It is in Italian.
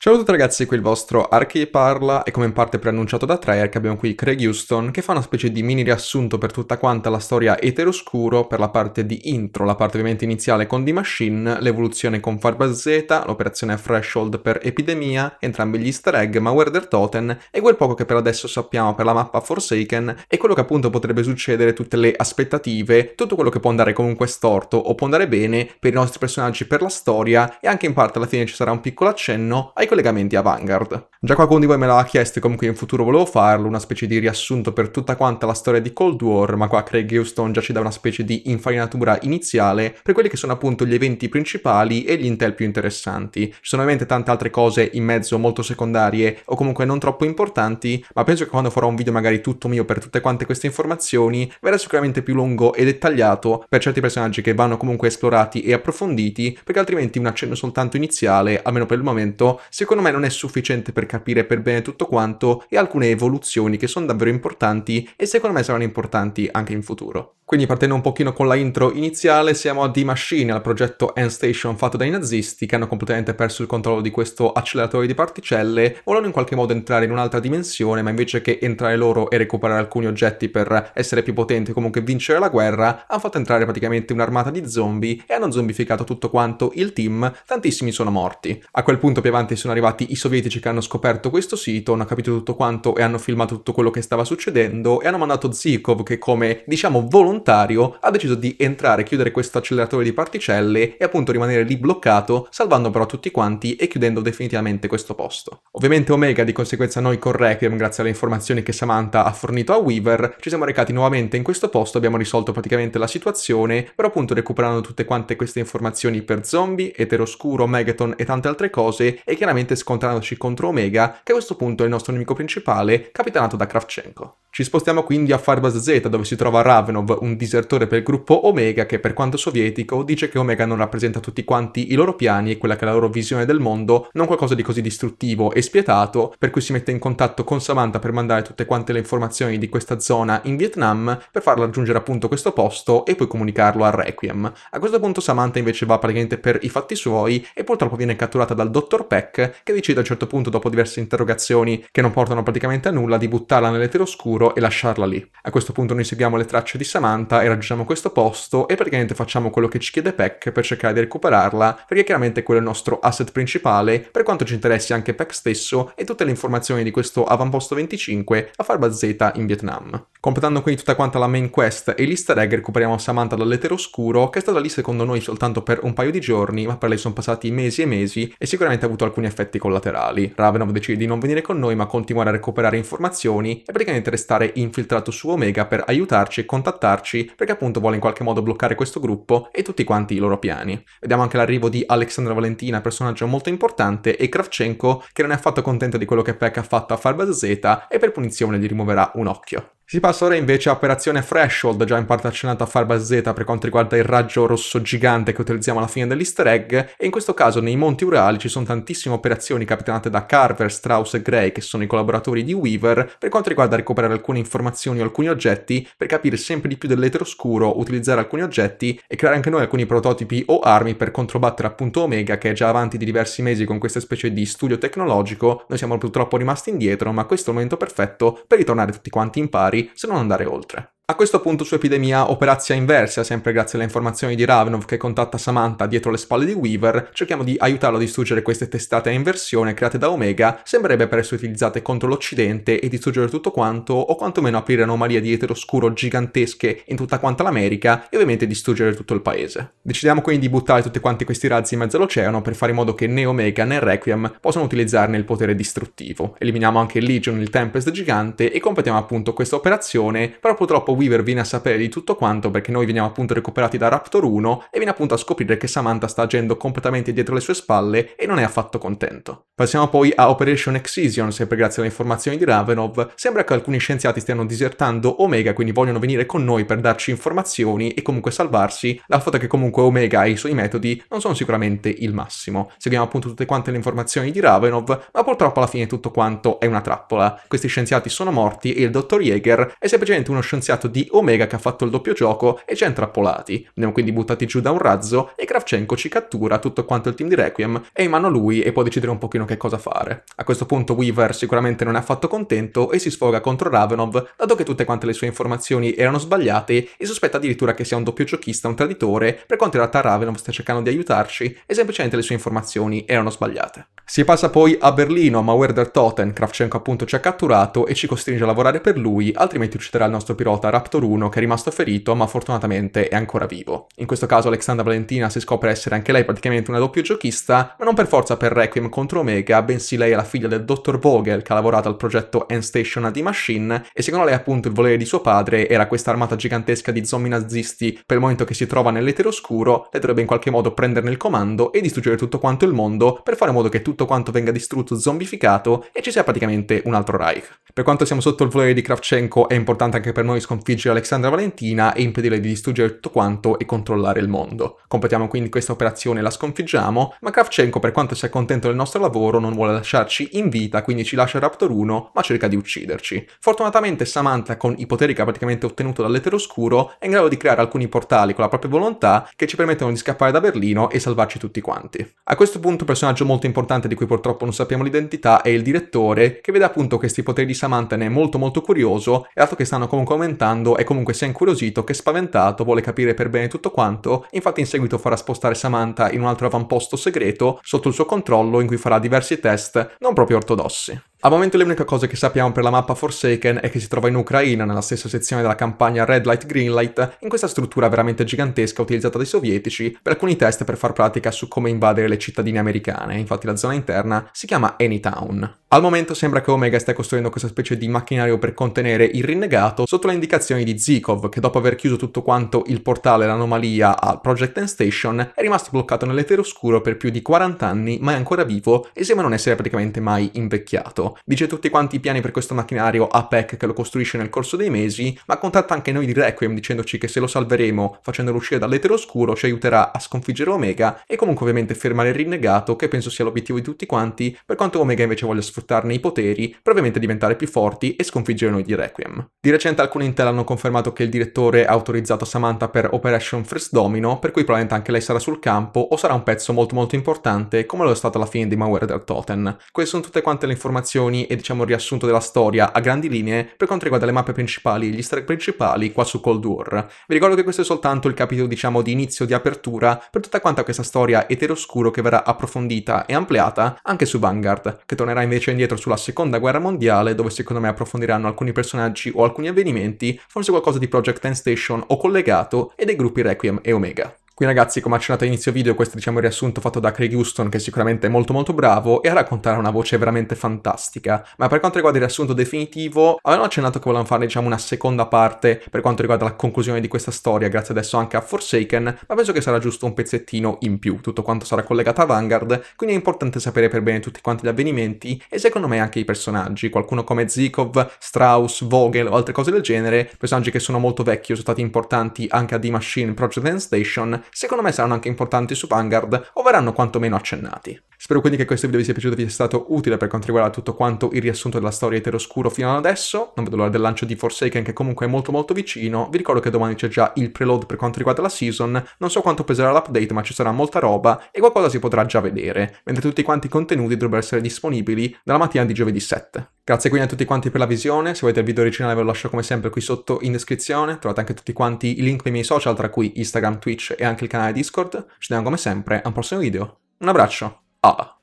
Ciao a tutti ragazzi, qui il vostro Arche parla e come in parte preannunciato da Treyarch abbiamo qui Craig Houston che fa una specie di mini riassunto per tutta quanta la storia eteroscuro per la parte di intro, la parte ovviamente iniziale con The Machine, l'evoluzione con Farba Z, l'operazione Threshold per Epidemia, entrambi gli easter egg, ma Werder Totem e quel poco che per adesso sappiamo per la mappa Forsaken e quello che appunto potrebbe succedere, tutte le aspettative, tutto quello che può andare comunque storto o può andare bene per i nostri personaggi, per la storia e anche in parte alla fine ci sarà un piccolo accenno ai collegamenti a Vanguard. Già qualcuno di voi me l'ha chiesto e comunque in futuro volevo farlo, una specie di riassunto per tutta quanta la storia di Cold War, ma qua Craig Houston già ci dà una specie di infarinatura iniziale per quelli che sono appunto gli eventi principali e gli intel più interessanti. Ci sono ovviamente tante altre cose in mezzo molto secondarie o comunque non troppo importanti, ma penso che quando farò un video magari tutto mio per tutte quante queste informazioni, verrà sicuramente più lungo e dettagliato per certi personaggi che vanno comunque esplorati e approfonditi, perché altrimenti un accenno soltanto iniziale, almeno per il momento, secondo me non è sufficiente per capire per bene tutto quanto e alcune evoluzioni che sono davvero importanti e secondo me saranno importanti anche in futuro. Quindi partendo un pochino con la intro iniziale, siamo a The machine al progetto End Station fatto dai nazisti che hanno completamente perso il controllo di questo acceleratore di particelle, volevano in qualche modo entrare in un'altra dimensione, ma invece che entrare loro e recuperare alcuni oggetti per essere più potenti e comunque vincere la guerra, hanno fatto entrare praticamente un'armata di zombie e hanno zombificato tutto quanto il team, tantissimi sono morti. A quel punto più avanti sono sono arrivati i sovietici che hanno scoperto questo sito, hanno capito tutto quanto e hanno filmato tutto quello che stava succedendo e hanno mandato Zikov che come diciamo volontario ha deciso di entrare, chiudere questo acceleratore di particelle e appunto rimanere lì bloccato, salvando però tutti quanti e chiudendo definitivamente questo posto. Ovviamente Omega di conseguenza noi con Requiem, grazie alle informazioni che Samantha ha fornito a Weaver, ci siamo recati nuovamente in questo posto, abbiamo risolto praticamente la situazione, però appunto recuperando tutte quante queste informazioni per zombie, eteroscuro, megaton e tante altre cose e chiaramente chiaramente scontrandoci contro Omega, che a questo punto è il nostro nemico principale, capitanato da Kravchenko. Ci spostiamo quindi a Farbaz Z, dove si trova Ravenov, un disertore per il gruppo Omega che, per quanto sovietico, dice che Omega non rappresenta tutti quanti i loro piani e quella che è la loro visione del mondo, non qualcosa di così distruttivo e spietato, per cui si mette in contatto con Samantha per mandare tutte quante le informazioni di questa zona in Vietnam, per farla raggiungere appunto questo posto e poi comunicarlo a Requiem. A questo punto Samantha invece va praticamente per i fatti suoi e purtroppo viene catturata dal Dr. Peck, che decide a un certo punto, dopo diverse interrogazioni che non portano praticamente a nulla, di buttarla nell'eteroscuro muro e lasciarla lì. A questo punto noi seguiamo le tracce di Samantha e raggiungiamo questo posto e praticamente facciamo quello che ci chiede Peck per cercare di recuperarla, perché chiaramente quello è il nostro asset principale, per quanto ci interessi anche Peck stesso e tutte le informazioni di questo avamposto 25 a Farba Z in Vietnam. Completando quindi tutta quanta la main quest e l'easter egg recuperiamo Samantha dall'Etero Oscuro che è stata lì secondo noi soltanto per un paio di giorni ma per lei sono passati mesi e mesi e sicuramente ha avuto alcuni effetti collaterali. Ravenov decide di non venire con noi ma continuare a recuperare informazioni e praticamente restare infiltrato su Omega per aiutarci e contattarci perché appunto vuole in qualche modo bloccare questo gruppo e tutti quanti i loro piani. Vediamo anche l'arrivo di Alexandra Valentina, personaggio molto importante, e Kravchenko che non è affatto contento di quello che Peck ha fatto a Farbaz Z e per punizione gli rimuoverà un occhio. Si passa ora invece a Operazione Threshold, già in parte accennata a Farba Z per quanto riguarda il raggio rosso gigante che utilizziamo alla fine dell'easter egg, e in questo caso nei Monti Urali ci sono tantissime operazioni capitanate da Carver, Strauss e Gray, che sono i collaboratori di Weaver, per quanto riguarda recuperare alcune informazioni o alcuni oggetti, per capire sempre di più dell'etero scuro, utilizzare alcuni oggetti e creare anche noi alcuni prototipi o armi per controbattere appunto Omega, che è già avanti di diversi mesi con questa specie di studio tecnologico, noi siamo purtroppo rimasti indietro, ma questo è il momento perfetto per ritornare tutti quanti in pari se non andare oltre. A questo punto su Epidemia operazia inversa, sempre grazie alle informazioni di Ravenov che contatta Samantha dietro le spalle di Weaver, cerchiamo di aiutarlo a distruggere queste testate a inversione create da Omega, sembrerebbe per essere utilizzate contro l'Occidente e distruggere tutto quanto, o quantomeno aprire anomalie di etero scuro gigantesche in tutta quanta l'America e ovviamente distruggere tutto il paese. Decidiamo quindi di buttare tutti quanti questi razzi in mezzo all'oceano per fare in modo che né Omega né Requiem possano utilizzarne il potere distruttivo. Eliminiamo anche Legion, il Tempest gigante, e completiamo appunto questa operazione, però purtroppo Weaver viene a sapere di tutto quanto perché noi veniamo appunto recuperati da Raptor 1 e viene appunto a scoprire che Samantha sta agendo completamente dietro le sue spalle e non è affatto contento. Passiamo poi a Operation Excision, sempre grazie alle informazioni di Ravenov, sembra che alcuni scienziati stiano disertando Omega, quindi vogliono venire con noi per darci informazioni e comunque salvarsi, la foto è che comunque Omega e i suoi metodi non sono sicuramente il massimo. Seguiamo appunto tutte quante le informazioni di Ravenov, ma purtroppo alla fine tutto quanto è una trappola. Questi scienziati sono morti e il dottor Jaeger è semplicemente uno scienziato di Omega che ha fatto il doppio gioco e ci ha intrappolati. Veniamo quindi buttati giù da un razzo e Kravchenko ci cattura tutto quanto il team di Requiem è in mano lui e può decidere un pochino che cosa fare. A questo punto Weaver sicuramente non è affatto contento e si sfoga contro Ravenov, dato che tutte quante le sue informazioni erano sbagliate e sospetta addirittura che sia un doppio giochista, un traditore, per quanto in realtà Ravenov sta cercando di aiutarci e semplicemente le sue informazioni erano sbagliate. Si passa poi a Berlino, ma Werder Totten, Kravchenko appunto ci ha catturato e ci costringe a lavorare per lui, altrimenti ucciderà il nostro pilota Ravenov Raptor 1 che è rimasto ferito ma fortunatamente è ancora vivo. In questo caso Alexandra Valentina si scopre essere anche lei praticamente una doppio giochista, ma non per forza per Requiem contro Omega, bensì lei è la figlia del dottor Vogel che ha lavorato al progetto End Station a AD Machine e secondo lei appunto il volere di suo padre era questa armata gigantesca di zombie nazisti per il momento che si trova nell'etero oscuro, lei dovrebbe in qualche modo prenderne il comando e distruggere tutto quanto il mondo per fare in modo che tutto quanto venga distrutto, zombificato e ci sia praticamente un altro Reich. Per quanto siamo sotto il volere di Kravchenko è importante anche per noi sconfiggere sconfiggere Alexandra Valentina e impedirle di distruggere tutto quanto e controllare il mondo. Completiamo quindi questa operazione e la sconfiggiamo, ma Kravchenko per quanto sia contento del nostro lavoro non vuole lasciarci in vita, quindi ci lascia Raptor 1 ma cerca di ucciderci. Fortunatamente Samantha con i poteri che ha praticamente ottenuto dall'Eteroscuro è in grado di creare alcuni portali con la propria volontà che ci permettono di scappare da Berlino e salvarci tutti quanti. A questo punto un personaggio molto importante di cui purtroppo non sappiamo l'identità è il direttore che vede appunto questi poteri di Samantha ne è molto molto curioso e dato che stanno comunque aumentando parlando è comunque sia incuriosito che spaventato, vuole capire per bene tutto quanto, infatti in seguito farà spostare Samantha in un altro avamposto segreto sotto il suo controllo in cui farà diversi test non proprio ortodossi. Al momento le uniche cose che sappiamo per la mappa Forsaken è che si trova in Ucraina, nella stessa sezione della campagna Red Light Green Light, in questa struttura veramente gigantesca utilizzata dai sovietici per alcuni test per far pratica su come invadere le cittadine americane, infatti la zona interna si chiama Anytown. Al momento sembra che Omega stia costruendo questa specie di macchinario per contenere il rinnegato sotto le indicazioni di Zikov, che dopo aver chiuso tutto quanto il portale l'anomalia al Project End Station è rimasto bloccato nell'eteroscuro per più di 40 anni, ma è ancora vivo e sembra non essere praticamente mai invecchiato. Dice tutti quanti i piani per questo macchinario a Peck che lo costruisce nel corso dei mesi, ma contatta anche noi di Requiem dicendoci che se lo salveremo facendolo uscire dall'eteroscuro ci aiuterà a sconfiggere Omega e comunque ovviamente fermare il rinnegato, che penso sia l'obiettivo di tutti quanti, per quanto Omega invece voglia sfruttare sfruttarne i poteri, per ovviamente diventare più forti e sconfiggere noi di Requiem. Di recente alcune intel hanno confermato che il direttore ha autorizzato Samantha per Operation First Domino, per cui probabilmente anche lei sarà sul campo o sarà un pezzo molto molto importante come lo è stato alla fine di Malware del Totem. Queste sono tutte quante le informazioni e diciamo il riassunto della storia a grandi linee per quanto riguarda le mappe principali e gli strike principali qua su Cold War. Vi ricordo che questo è soltanto il capitolo diciamo di inizio di apertura per tutta quanta questa storia eteroscuro che verrà approfondita e ampliata anche su Vanguard, che tornerà invece cioè indietro sulla seconda guerra mondiale, dove secondo me approfondiranno alcuni personaggi o alcuni avvenimenti, forse qualcosa di Project End Station o collegato, e dei gruppi Requiem e Omega. Qui ragazzi, come accennato all'inizio video, questo diciamo, è diciamo il riassunto fatto da Craig Houston, che sicuramente è molto molto bravo, e a raccontare una voce veramente fantastica. Ma per quanto riguarda il riassunto definitivo, avevano accennato che volevano fare diciamo una seconda parte per quanto riguarda la conclusione di questa storia, grazie adesso anche a Forsaken, ma penso che sarà giusto un pezzettino in più, tutto quanto sarà collegato a Vanguard, quindi è importante sapere per bene tutti quanti gli avvenimenti e secondo me anche i personaggi, qualcuno come Zikov, Strauss, Vogel o altre cose del genere, personaggi che sono molto vecchi o sono stati importanti anche a The Machine Project and Station, secondo me saranno anche importanti su Vanguard o verranno quantomeno accennati. Spero quindi che questo video vi sia piaciuto e vi sia stato utile per quanto riguarda tutto quanto il riassunto della storia eteroscuro fino ad adesso. Non vedo l'ora del lancio di Forsaken che comunque è molto molto vicino. Vi ricordo che domani c'è già il preload per quanto riguarda la season. Non so quanto peserà l'update ma ci sarà molta roba e qualcosa si potrà già vedere. Mentre tutti quanti i contenuti dovrebbero essere disponibili dalla mattina di giovedì 7. Grazie quindi a tutti quanti per la visione, se volete il video originale ve lo lascio come sempre qui sotto in descrizione, trovate anche tutti quanti i link dei miei social tra cui Instagram, Twitch e anche il canale Discord, ci vediamo come sempre a un prossimo video, un abbraccio! Ah.